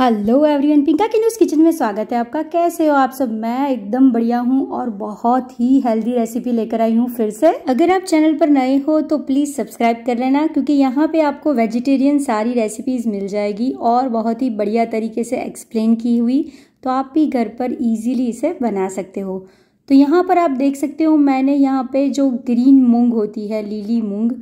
hello everyone पिंका की news kitchen में स्वागत है आपका कैसे हो आप सब मैं एकदम बढ़िया हूँ और बहुत ही हेल्दी रेसिपी लेकर आई हूँ फिर से अगर आप चैनल पर नए हो तो प्लीज़ सब्सक्राइब कर लेना क्योंकि यहाँ पे आपको वेजिटेरियन सारी रेसिपीज मिल जाएगी और बहुत ही बढ़िया तरीके से एक्सप्लेन की हुई तो आप भी घर पर ईजिली इसे बना सकते हो तो यहाँ पर आप देख सकते हो मैंने यहाँ पर जो ग्रीन मूँग होती है लीली मूँग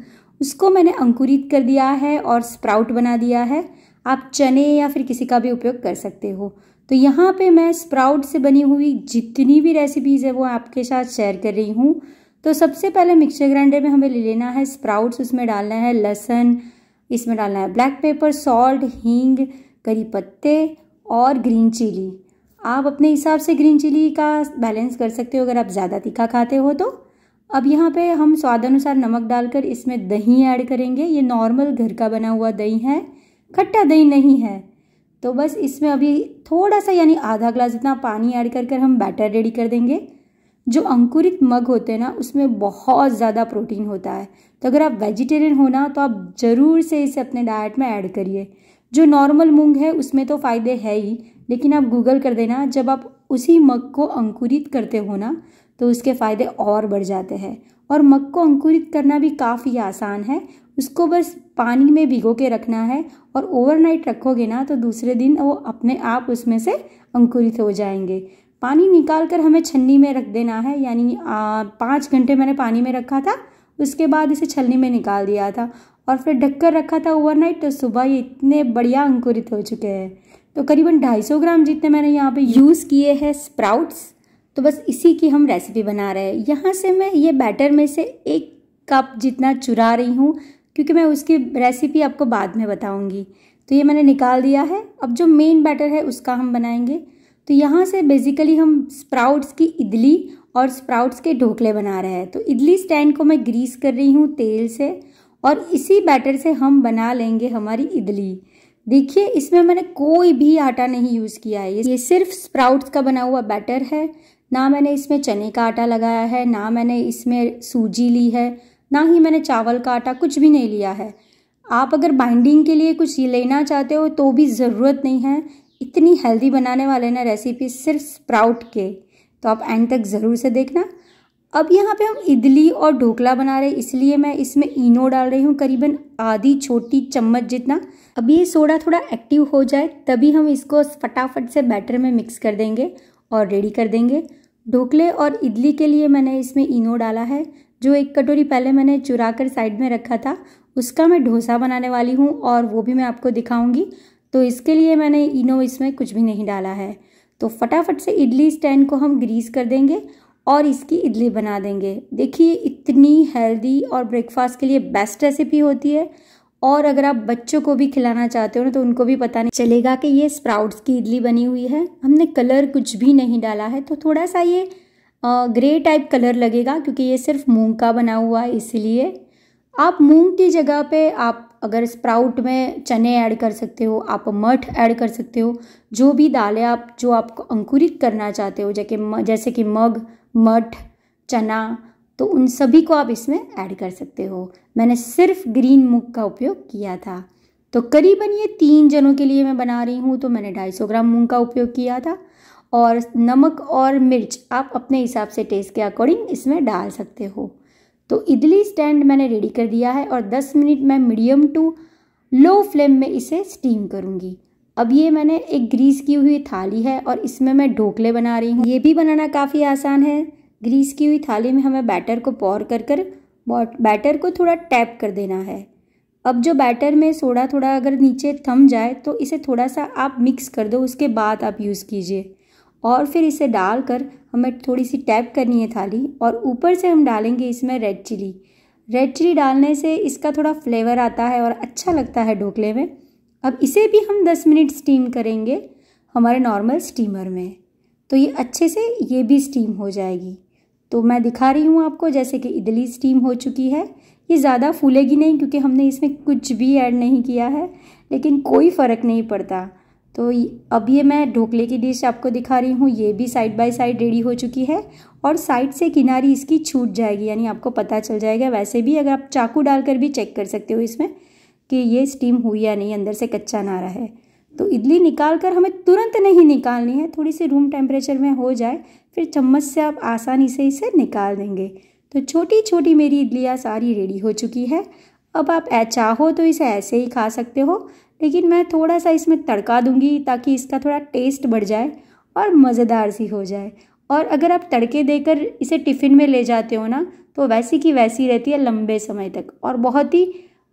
उसको मैंने अंकुरित कर दिया है और स्प्राउट बना दिया है आप चने या फिर किसी का भी उपयोग कर सकते हो तो यहाँ पे मैं स्प्राउट से बनी हुई जितनी भी रेसिपीज़ है वो आपके साथ शेयर कर रही हूँ तो सबसे पहले मिक्सर ग्राइंडर में हमें ले लेना है स्प्राउट्स उसमें डालना है लहसन इसमें डालना है ब्लैक पेपर सॉल्ट हींग करी पत्ते और ग्रीन चिली आप अपने हिसाब से ग्रीन चिली का बैलेंस कर सकते हो अगर आप ज़्यादा तीखा खाते हो तो अब यहाँ पे हम स्वाद अनुसार नमक डालकर इसमें दही ऐड करेंगे ये नॉर्मल घर का बना हुआ दही है खट्टा दही नहीं है तो बस इसमें अभी थोड़ा सा यानी आधा ग्लास इतना पानी ऐड कर कर हम बैटर रेडी कर देंगे जो अंकुरित मग होते हैं ना उसमें बहुत ज़्यादा प्रोटीन होता है तो अगर आप वेजिटेरियन हो ना तो आप ज़रूर से इसे अपने डाइट में ऐड करिए जो नॉर्मल मूंग है उसमें तो फ़ायदे है ही लेकिन आप गूगल कर देना जब आप उसी मग को अंकुरित करते हो ना तो उसके फ़ायदे और बढ़ जाते हैं और मग को अंकुरित करना भी काफ़ी आसान है उसको बस पानी में भिगो के रखना है और ओवरनाइट रखोगे ना तो दूसरे दिन वो अपने आप उसमें से अंकुरित हो जाएंगे पानी निकाल कर हमें छन्नी में रख देना है यानी पाँच घंटे मैंने पानी में रखा था उसके बाद इसे छलनी में निकाल दिया था और फिर ढककर रखा था ओवरनाइट तो सुबह ये इतने बढ़िया अंकुरित हो चुके हैं तो करीबन 250 ग्राम जितने मैंने यहाँ पे यूज़ किए हैं स्प्राउट्स तो बस इसी की हम रेसिपी बना रहे हैं यहाँ से मैं ये बैटर में से एक कप जितना चुरा रही हूँ क्योंकि मैं उसकी रेसिपी आपको बाद में बताऊँगी तो ये मैंने निकाल दिया है अब जो मेन बैटर है उसका हम बनाएंगे तो यहाँ से बेसिकली हम स्प्राउट्स की इडली और स्प्राउट्स के ढोकले बना रहे हैं तो इडली स्टैंड को मैं ग्रीस कर रही हूँ तेल से और इसी बैटर से हम बना लेंगे हमारी इडली देखिए इसमें मैंने कोई भी आटा नहीं यूज़ किया है ये सिर्फ स्प्राउट्स का बना हुआ बैटर है ना मैंने इसमें चने का आटा लगाया है ना मैंने इसमें सूजी ली है ना ही मैंने चावल का आटा कुछ भी नहीं लिया है आप अगर बाइंडिंग के लिए कुछ लेना चाहते हो तो भी ज़रूरत नहीं है इतनी हेल्दी बनाने वाले ना रेसिपी सिर्फ स्प्राउट के तो आप एंड तक ज़रूर से देखना अब यहाँ पे हम इडली और ढोकला बना रहे हैं इसलिए मैं इसमें इनो डाल रही हूँ करीबन आधी छोटी चम्मच जितना अब ये सोडा थोड़ा एक्टिव हो जाए तभी हम इसको फटाफट से बैटर में मिक्स कर देंगे और रेडी कर देंगे ढोकले और इडली के लिए मैंने इसमें इनो डाला है जो एक कटोरी पहले मैंने चुरा कर साइड में रखा था उसका मैं ढोसा बनाने वाली हूँ और वो भी मैं आपको दिखाऊँगी तो इसके लिए मैंने इनो इसमें कुछ भी नहीं डाला है तो फटाफट से इडली स्टैंड को हम ग्रीस कर देंगे और इसकी इडली बना देंगे देखिए इतनी हेल्दी और ब्रेकफास्ट के लिए बेस्ट रेसिपी होती है और अगर आप बच्चों को भी खिलाना चाहते हो ना तो उनको भी पता नहीं चलेगा कि ये स्प्राउट्स की इडली बनी हुई है हमने कलर कुछ भी नहीं डाला है तो थोड़ा सा ये ग्रे टाइप कलर लगेगा क्योंकि ये सिर्फ मूंग का बना हुआ है इसलिए आप मूंग की जगह पे आप अगर स्प्राउट में चने ऐड कर सकते हो आप मठ ऐड कर सकते हो जो भी दालें आप जो आपको अंकुरित करना चाहते हो जैसे जैसे कि मग मठ चना तो उन सभी को आप इसमें ऐड कर सकते हो मैंने सिर्फ ग्रीन मूग का उपयोग किया था तो करीबन ये तीन जनों के लिए मैं बना रही हूँ तो मैंने 250 ग्राम मूंग का उपयोग किया था और नमक और मिर्च आप अपने हिसाब से टेस्ट के अकॉर्डिंग इसमें डाल सकते हो तो इडली स्टैंड मैंने रेडी कर दिया है और 10 मिनट मैं मीडियम टू लो फ्लेम में इसे स्टीम करूँगी अब ये मैंने एक ग्रीस की हुई थाली है और इसमें मैं ढोकले बना रही हूँ ये भी बनाना काफ़ी आसान है ग्रीस की हुई थाली में हमें बैटर को पौर कर कर बैटर को थोड़ा टैप कर देना है अब जो बैटर में सोडा थोड़ा अगर नीचे थम जाए तो इसे थोड़ा सा आप मिक्स कर दो उसके बाद आप यूज़ कीजिए और फिर इसे डालकर हमें थोड़ी सी टैप करनी है थाली और ऊपर से हम डालेंगे इसमें रेड चिली रेड चिली डालने से इसका थोड़ा फ्लेवर आता है और अच्छा लगता है ढोकले में अब इसे भी हम 10 मिनट स्टीम करेंगे हमारे नॉर्मल स्टीमर में तो ये अच्छे से ये भी स्टीम हो जाएगी तो मैं दिखा रही हूँ आपको जैसे कि इडली स्टीम हो चुकी है ये ज़्यादा फूलेगी नहीं क्योंकि हमने इसमें कुछ भी ऐड नहीं किया है लेकिन कोई फ़र्क नहीं पड़ता तो अब ये मैं ढोकले की डिश आपको दिखा रही हूँ ये भी साइड बाय साइड रेडी हो चुकी है और साइड से किनारी इसकी छूट जाएगी यानी आपको पता चल जाएगा वैसे भी अगर आप चाकू डालकर भी चेक कर सकते हो इसमें कि ये स्टीम हुई या नहीं अंदर से कच्चा ना रहा है तो इडली निकाल कर हमें तुरंत नहीं निकालनी है थोड़ी सी रूम टेम्परेचर में हो जाए फिर चम्मच से आप आसानी से इसे निकाल देंगे तो छोटी छोटी मेरी इडलियाँ सारी रेडी हो चुकी है अब आप चाहो तो इसे ऐसे ही खा सकते हो लेकिन मैं थोड़ा सा इसमें तड़का दूंगी ताकि इसका थोड़ा टेस्ट बढ़ जाए और मज़ेदार सी हो जाए और अगर आप तड़के देकर इसे टिफ़िन में ले जाते हो ना तो वैसी की वैसी रहती है लंबे समय तक और बहुत ही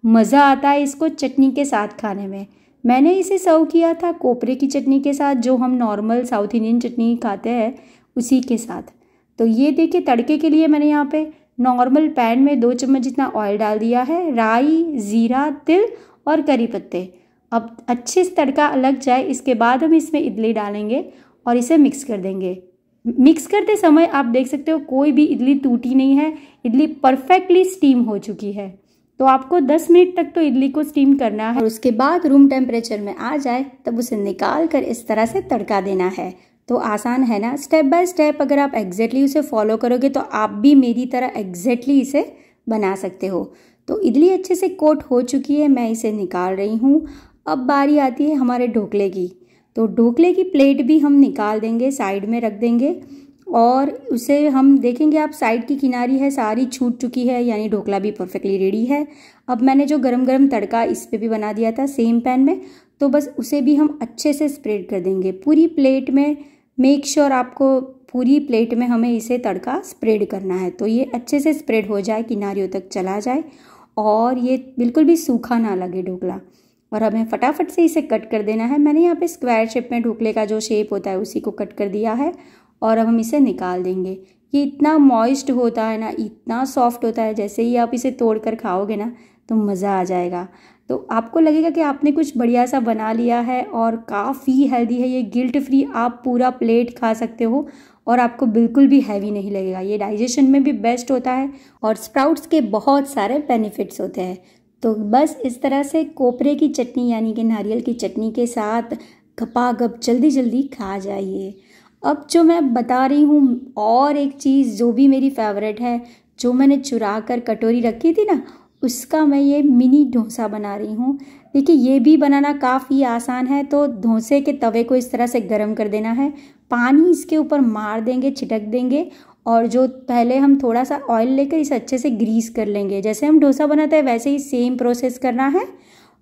मज़ा आता है इसको चटनी के साथ खाने में मैंने इसे सर्व किया था कोपरे की चटनी के साथ जो हम नॉर्मल साउथ इंडियन चटनी खाते हैं उसी के साथ तो ये देखिए तड़के के लिए मैंने यहाँ पे नॉर्मल पैन में दो चम्मच जितना ऑयल डाल दिया है राई ज़ीरा तिल और करी पत्ते अब अच्छे से तड़का लग जाए इसके बाद हम इसमें इडली डालेंगे और इसे मिक्स कर देंगे मिक्स करते समय आप देख सकते हो कोई भी इडली टूटी नहीं है इडली परफेक्टली स्टीम हो चुकी है तो आपको 10 मिनट तक तो इडली को स्टीम करना है और उसके बाद रूम टेम्परेचर में आ जाए तब उसे निकाल कर इस तरह से तड़का देना है तो आसान है ना स्टेप बाय स्टेप अगर आप एग्जैक्टली उसे फॉलो करोगे तो आप भी मेरी तरह एग्जैक्टली इसे बना सकते हो तो इडली अच्छे से कोट हो चुकी है मैं इसे निकाल रही हूँ अब बारी आती है हमारे ढोकले की तो ढोकले की प्लेट भी हम निकाल देंगे साइड में रख देंगे और उसे हम देखेंगे आप साइड की किनारी है सारी छूट चुकी है यानी ढोकला भी परफेक्टली रेडी है अब मैंने जो गरम गरम तड़का इस पे भी बना दिया था सेम पैन में तो बस उसे भी हम अच्छे से स्प्रेड कर देंगे पूरी प्लेट में मेक श्योर sure आपको पूरी प्लेट में हमें इसे तड़का स्प्रेड करना है तो ये अच्छे से स्प्रेड हो जाए किनारियों तक चला जाए और ये बिल्कुल भी सूखा ना लगे ढोकला और हमें फटाफट से इसे कट कर देना है मैंने यहाँ पे स्क्वायर शेप में ढोकले का जो शेप होता है उसी को कट कर दिया है और अब हम इसे निकाल देंगे ये इतना मॉइस्ट होता है ना इतना सॉफ्ट होता है जैसे ही आप इसे तोड़ कर खाओगे ना तो मज़ा आ जाएगा तो आपको लगेगा कि आपने कुछ बढ़िया सा बना लिया है और काफ़ी हेल्दी है ये गिल्ट फ्री आप पूरा प्लेट खा सकते हो और आपको बिल्कुल भी हैवी नहीं लगेगा ये डाइजेशन में भी बेस्ट होता है और स्प्राउट्स के बहुत सारे बेनिफिट्स होते हैं तो बस इस तरह से कोपरे की चटनी यानी कि नारियल की चटनी के साथ घपा घप जल्दी जल्दी खा जाइए अब जो मैं बता रही हूँ और एक चीज़ जो भी मेरी फेवरेट है जो मैंने चुरा कर कटोरी रखी थी ना उसका मैं ये मिनी डोसा बना रही हूँ देखिए ये भी बनाना काफ़ी आसान है तो डोसे के तवे को इस तरह से गर्म कर देना है पानी इसके ऊपर मार देंगे छिटक देंगे और जो पहले हम थोड़ा सा ऑयल लेकर इसे अच्छे से ग्रीस कर लेंगे जैसे हम डोसा बनाते हैं वैसे ही सेम प्रोसेस करना है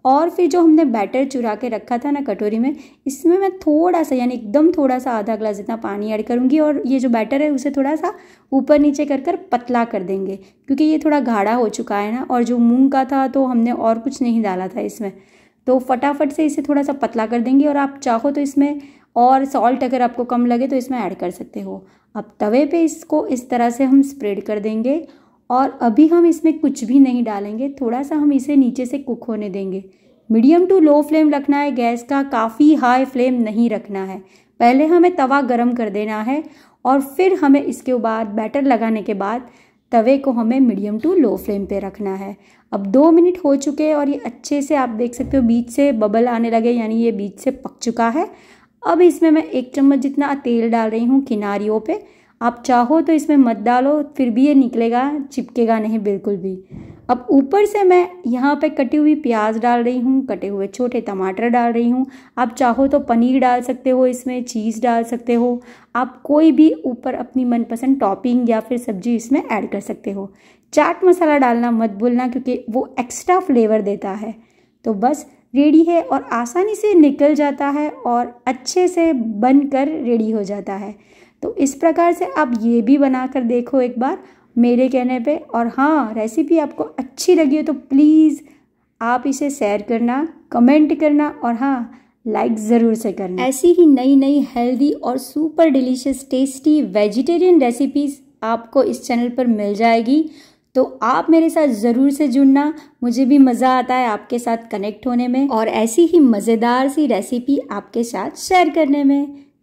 और फिर जो हमने बैटर चुरा के रखा था ना कटोरी में इसमें मैं थोड़ा सा यानी एकदम थोड़ा सा आधा ग्लास जितना पानी ऐड करूँगी और ये जो बैटर है उसे थोड़ा सा ऊपर नीचे कर कर पतला कर देंगे क्योंकि ये थोड़ा गाढ़ा हो चुका है ना और जो मूंग का था तो हमने और कुछ नहीं डाला था इसमें तो फटाफट से इसे थोड़ा सा पतला कर देंगे और आप चाहो तो इसमें और सॉल्ट अगर आपको कम लगे तो इसमें ऐड कर सकते हो अब तवे पर इसको इस तरह से हम स्प्रेड कर देंगे और अभी हम इसमें कुछ भी नहीं डालेंगे थोड़ा सा हम इसे नीचे से कुक होने देंगे मीडियम टू लो फ्लेम रखना है गैस का काफ़ी हाई फ्लेम नहीं रखना है पहले हमें तवा गरम कर देना है और फिर हमें इसके बाद बैटर लगाने के बाद तवे को हमें मीडियम टू लो फ्लेम पे रखना है अब दो मिनट हो चुके हैं और ये अच्छे से आप देख सकते हो बीच से बबल आने लगे यानी ये बीच से पक चुका है अब इसमें मैं एक चम्मच जितना तेल डाल रही हूँ किनारियों पर आप चाहो तो इसमें मत डालो फिर भी ये निकलेगा चिपकेगा नहीं बिल्कुल भी अब ऊपर से मैं यहाँ पे कटी हुई प्याज डाल रही हूँ कटे हुए छोटे टमाटर डाल रही हूँ आप चाहो तो पनीर डाल सकते हो इसमें चीज़ डाल सकते हो आप कोई भी ऊपर अपनी मनपसंद टॉपिंग या फिर सब्जी इसमें ऐड कर सकते हो चाट मसाला डालना मत भूलना क्योंकि वो एक्स्ट्रा फ्लेवर देता है तो बस रेडी है और आसानी से निकल जाता है और अच्छे से बनकर रेडी हो जाता है तो इस प्रकार से आप ये भी बना कर देखो एक बार मेरे कहने पे और हाँ रेसिपी आपको अच्छी लगी हो तो प्लीज़ आप इसे शेयर करना कमेंट करना और हाँ लाइक ज़रूर से करना ऐसी ही नई नई हेल्दी और super delicious tasty vegetarian recipes आपको इस चैनल पर मिल जाएगी तो आप मेरे साथ ज़रूर से जुड़ना मुझे भी मज़ा आता है आपके साथ कनेक्ट होने में और ऐसी ही मज़ेदार सी रेसिपी आपके साथ शेयर करने में